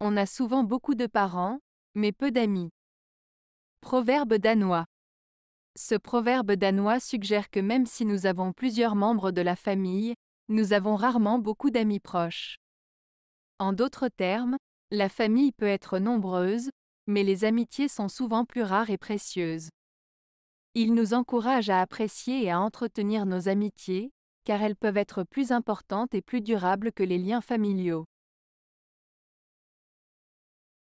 On a souvent beaucoup de parents, mais peu d'amis. Proverbe danois. Ce proverbe danois suggère que même si nous avons plusieurs membres de la famille, nous avons rarement beaucoup d'amis proches. En d'autres termes, la famille peut être nombreuse, mais les amitiés sont souvent plus rares et précieuses. Il nous encourage à apprécier et à entretenir nos amitiés, car elles peuvent être plus importantes et plus durables que les liens familiaux.